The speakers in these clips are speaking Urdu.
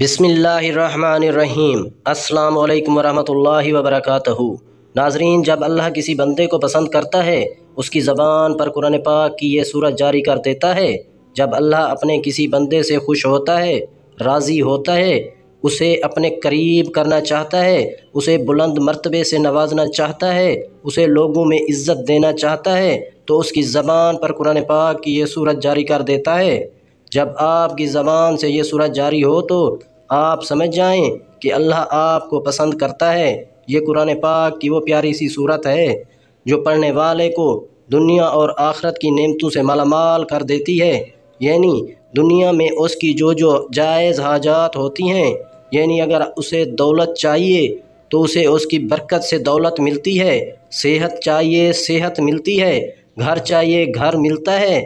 بسم اللہ الرحمن الرحیم السلام علیکم ورحمت اللہ وبرکاتہ ناظرین جب اللہ کسی بندے کو پسند کرتا ہے اس کی زبان پر قرآن پاک کی یہ صورت جاری کر دیتا ہے جب اللہ اپنے کسی بندے سے خوش ہوتا ہے راضی ہوتا ہے اسے اپنے قریب کرنا چاہتا ہے اسے بلند مرتبے سے نوازنا چاہتا ہے اسے لوگوں میں عزت دینا چاہتا ہے تو اس کی زبان پر قرآن پاک کی یہ صورت جاری کر دیتا ہے جب آپ کی زبان سے یہ صورت جاری ہو تو آپ سمجھ جائیں کہ اللہ آپ کو پسند کرتا ہے یہ قرآن پاک کی وہ پیاری سی صورت ہے جو پڑھنے والے کو دنیا اور آخرت کی نعمتوں سے مالا مال کر دیتی ہے یعنی دنیا میں اس کی جو جو جائز حاجات ہوتی ہیں یعنی اگر اسے دولت چاہیے تو اسے اس کی برکت سے دولت ملتی ہے صحت چاہیے صحت ملتی ہے گھر چاہیے گھر ملتا ہے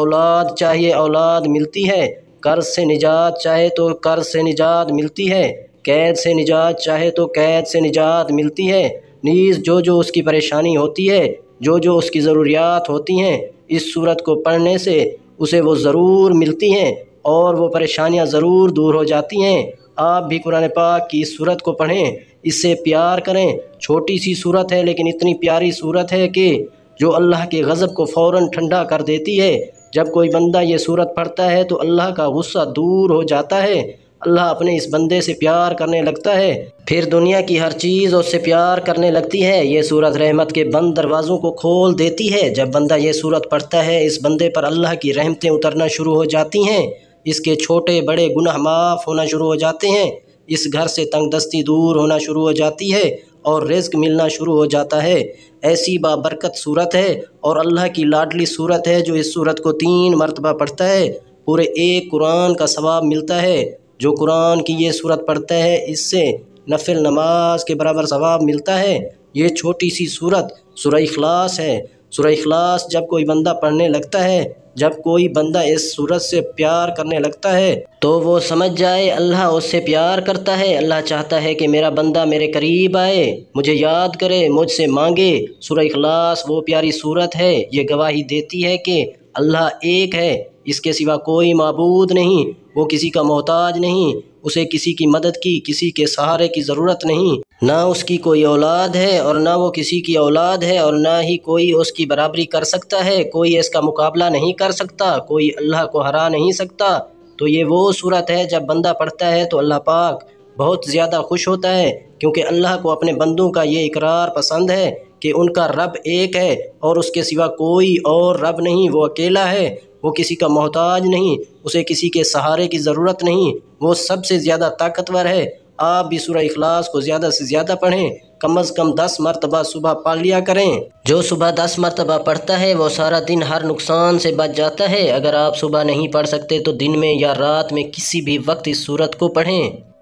اولاد چاہیے اولاد ملتی ہے قرض سے نجات چاہے تو قرض سے نجات ملتی ہے قید سے نجات چاہے تو قید سے نجات ملتی ہے نیز جو جو اس کی پریشانی ہوتی ہے جو جو اس کی ضروریات ہوتی ہیں اس صورت کو پڑھنے سے اسے وہ ضرور ملتی ہیں اور وہ پریشانیاں ضرور دور ہو جاتی ہیں آپ بھی قرآن پاک کی اس صورت کو پڑھیں اس سے پیار کریں چھوٹی سی صورت ہے لیکن اتنی پیاری صورت ہے کہ جو اللہ کے غضب کو فوراً ٹھنڈا کر دیتی ہے جب کوئی بندہ یہ صورت پڑھتا ہے تو اللہ کا غصہ دور ہو جاتا ہے اللہ اپنے اس بندے سے پیار کرنے لگتا ہے پھر دنیا کی ہر چیز اس سے پیار کرنے لگتی ہے یہ صورت رحمت کے بند دروازوں کو کھول دیتی ہے جب بندہ یہ صورت پڑھتا ہے اس بندے پر اللہ کی رحمتیں اترنا شروع ہو جاتی ہیں اس کے چھوٹے بڑے گناہ معاف ہونا شروع ہو جاتے ہیں اس گھر سے تنگ دستی دور ہونا شروع ہو جاتی ہے اور رزق ملنا شروع ہو جاتا ہے ایسی بابرکت صورت ہے اور اللہ کی لاڈلی صورت ہے جو اس صورت کو تین مرتبہ پڑھتا ہے پورے ایک قرآن کا ثواب ملتا ہے جو قرآن کی یہ صورت پڑھتا ہے اس سے نفل نماز کے برابر ثواب ملتا ہے یہ چھوٹی سی صورت سورہ اخلاص ہے سورہ اخلاص جب کوئی بندہ پڑھنے لگتا ہے جب کوئی بندہ اس صورت سے پیار کرنے لگتا ہے تو وہ سمجھ جائے اللہ اس سے پیار کرتا ہے اللہ چاہتا ہے کہ میرا بندہ میرے قریب آئے مجھے یاد کرے مجھ سے مانگے سورہ اخلاص وہ پیاری صورت ہے یہ گواہی دیتی ہے کہ اللہ ایک ہے اس کے سوا کوئی معبود نہیں وہ کسی کا محتاج نہیں اسے کسی کی مدد کی کسی کے سہارے کی ضرورت نہیں نہ اس کی کوئی اولاد ہے اور نہ وہ کسی کی اولاد ہے اور نہ ہی کوئی اس کی برابری کر سکتا ہے کوئی اس کا مقابلہ نہیں کر سکتا کوئی اللہ کو ہرا نہیں سکتا تو یہ وہ صورت ہے جب بندہ پڑھتا ہے تو اللہ پاک بہت زیادہ خوش ہوتا ہے کیونکہ اللہ کو اپنے بندوں کا یہ اقرار پسند ہے کہ ان کا رب ایک ہے اور اس کے سوا کوئی اور رب نہیں وہ اکیلا ہے وہ کسی کا محتاج نہیں اسے کسی کے سہارے کی ضرورت نہیں وہ سب سے زیادہ طاقتور ہے آپ بھی سورہ اخلاص کو زیادہ سے زیادہ پڑھیں کم از کم دس مرتبہ صبح پڑھ لیا کریں جو صبح دس مرتبہ پڑھتا ہے وہ سارا دن ہر نقصان سے بچ جاتا ہے اگر آپ صبح نہیں پڑھ سکتے تو دن میں یا رات میں کسی بھی وقت اس صورت کو پڑھیں